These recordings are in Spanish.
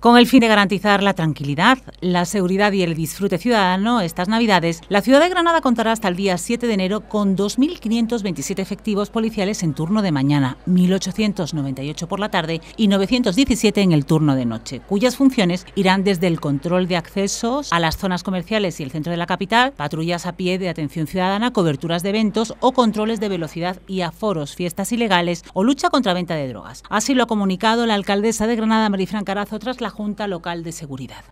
Con el fin de garantizar la tranquilidad, la seguridad y el disfrute ciudadano estas Navidades, la ciudad de Granada contará hasta el día 7 de enero con 2.527 efectivos policiales en turno de mañana, 1.898 por la tarde y 917 en el turno de noche, cuyas funciones irán desde el control de accesos a las zonas comerciales y el centro de la capital, patrullas a pie de atención ciudadana, coberturas de eventos o controles de velocidad y aforos, fiestas ilegales o lucha contra venta de drogas. Así lo ha comunicado la alcaldesa de Granada, María Carazo, tras la Junta Local de Seguridad.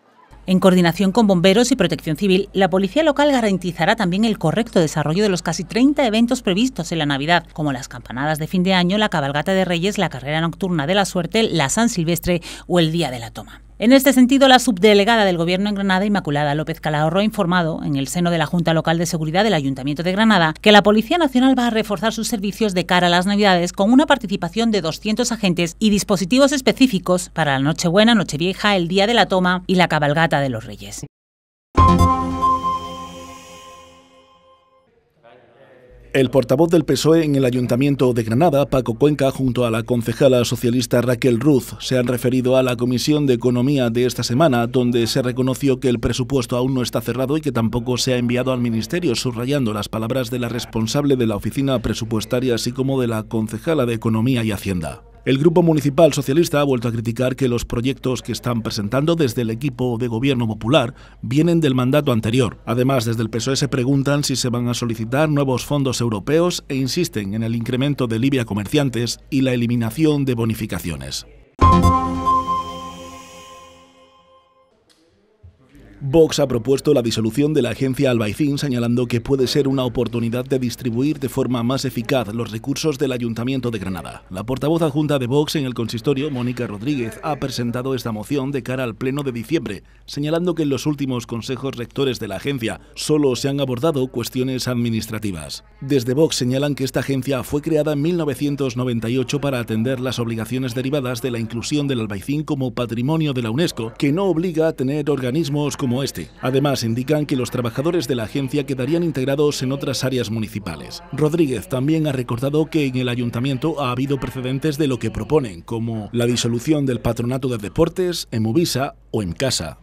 En coordinación con bomberos y protección civil, la policía local garantizará también el correcto desarrollo de los casi 30 eventos previstos en la Navidad, como las campanadas de fin de año, la cabalgata de Reyes, la carrera nocturna de la suerte, la San Silvestre o el Día de la Toma. En este sentido, la subdelegada del Gobierno en Granada, Inmaculada López Calahorro, ha informado, en el seno de la Junta Local de Seguridad del Ayuntamiento de Granada, que la Policía Nacional va a reforzar sus servicios de cara a las Navidades con una participación de 200 agentes y dispositivos específicos para la Nochebuena, Nochevieja, el Día de la Toma y la Cabalgata de los Reyes. El portavoz del PSOE en el Ayuntamiento de Granada, Paco Cuenca, junto a la concejala socialista Raquel Ruz, se han referido a la Comisión de Economía de esta semana, donde se reconoció que el presupuesto aún no está cerrado y que tampoco se ha enviado al Ministerio, subrayando las palabras de la responsable de la Oficina Presupuestaria, así como de la concejala de Economía y Hacienda. El Grupo Municipal Socialista ha vuelto a criticar que los proyectos que están presentando desde el equipo de gobierno popular vienen del mandato anterior. Además, desde el PSOE se preguntan si se van a solicitar nuevos fondos europeos e insisten en el incremento de libia comerciantes y la eliminación de bonificaciones. Vox ha propuesto la disolución de la agencia Albaicín, señalando que puede ser una oportunidad de distribuir de forma más eficaz los recursos del Ayuntamiento de Granada. La portavoz adjunta de Vox en el consistorio, Mónica Rodríguez, ha presentado esta moción de cara al Pleno de diciembre, señalando que en los últimos consejos rectores de la agencia solo se han abordado cuestiones administrativas. Desde Vox señalan que esta agencia fue creada en 1998 para atender las obligaciones derivadas de la inclusión del Albaicín como patrimonio de la UNESCO, que no obliga a tener organismos como este. Además, indican que los trabajadores de la agencia quedarían integrados en otras áreas municipales. Rodríguez también ha recordado que en el ayuntamiento ha habido precedentes de lo que proponen, como la disolución del patronato de deportes, en Movisa o en Casa.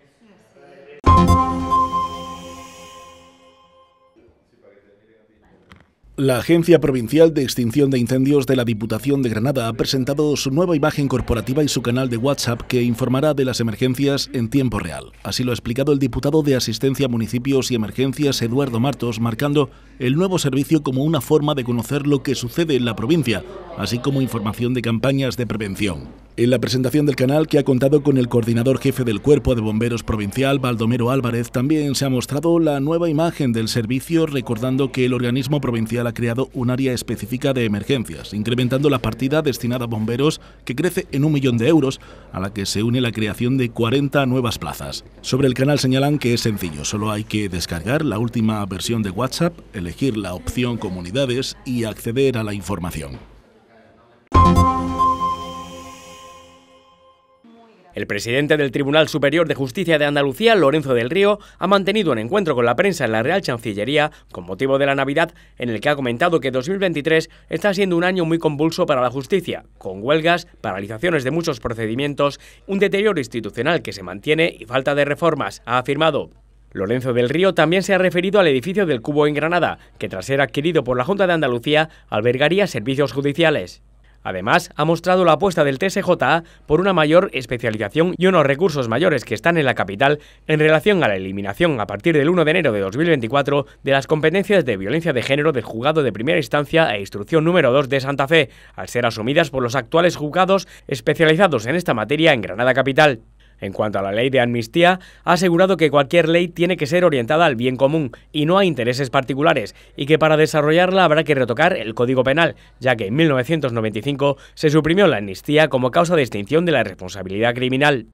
La Agencia Provincial de Extinción de Incendios de la Diputación de Granada ha presentado su nueva imagen corporativa y su canal de WhatsApp que informará de las emergencias en tiempo real. Así lo ha explicado el diputado de Asistencia a Municipios y Emergencias, Eduardo Martos, marcando el nuevo servicio como una forma de conocer lo que sucede en la provincia, así como información de campañas de prevención. En la presentación del canal, que ha contado con el coordinador jefe del Cuerpo de Bomberos Provincial, Baldomero Álvarez, también se ha mostrado la nueva imagen del servicio, recordando que el organismo provincial ha creado un área específica de emergencias, incrementando la partida destinada a bomberos, que crece en un millón de euros, a la que se une la creación de 40 nuevas plazas. Sobre el canal señalan que es sencillo, solo hay que descargar la última versión de WhatsApp, elegir la opción Comunidades y acceder a la información. El presidente del Tribunal Superior de Justicia de Andalucía, Lorenzo del Río, ha mantenido un encuentro con la prensa en la Real Chancillería con motivo de la Navidad, en el que ha comentado que 2023 está siendo un año muy convulso para la justicia, con huelgas, paralizaciones de muchos procedimientos, un deterioro institucional que se mantiene y falta de reformas, ha afirmado. Lorenzo del Río también se ha referido al edificio del Cubo en Granada, que tras ser adquirido por la Junta de Andalucía albergaría servicios judiciales. Además, ha mostrado la apuesta del TSJA por una mayor especialización y unos recursos mayores que están en la capital en relación a la eliminación a partir del 1 de enero de 2024 de las competencias de violencia de género del juzgado de primera instancia e instrucción número 2 de Santa Fe, al ser asumidas por los actuales juzgados especializados en esta materia en Granada Capital. En cuanto a la ley de amnistía, ha asegurado que cualquier ley tiene que ser orientada al bien común y no a intereses particulares, y que para desarrollarla habrá que retocar el Código Penal, ya que en 1995 se suprimió la amnistía como causa de extinción de la responsabilidad criminal.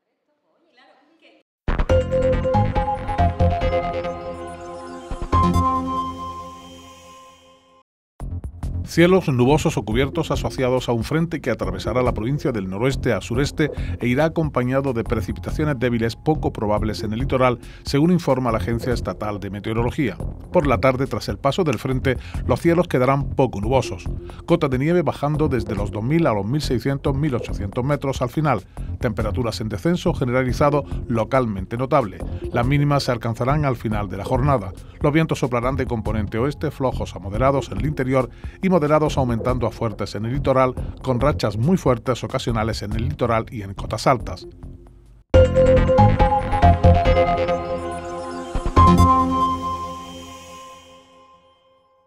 Cielos nubosos o cubiertos asociados a un frente que atravesará la provincia del noroeste a sureste e irá acompañado de precipitaciones débiles poco probables en el litoral, según informa la Agencia Estatal de Meteorología. Por la tarde, tras el paso del frente, los cielos quedarán poco nubosos. Cota de nieve bajando desde los 2.000 a los 1.600-1.800 metros al final. Temperaturas en descenso generalizado localmente notable. Las mínimas se alcanzarán al final de la jornada. Los vientos soplarán de componente oeste flojos a moderados en el interior y aumentando a fuertes en el litoral, con rachas muy fuertes ocasionales en el litoral y en cotas altas.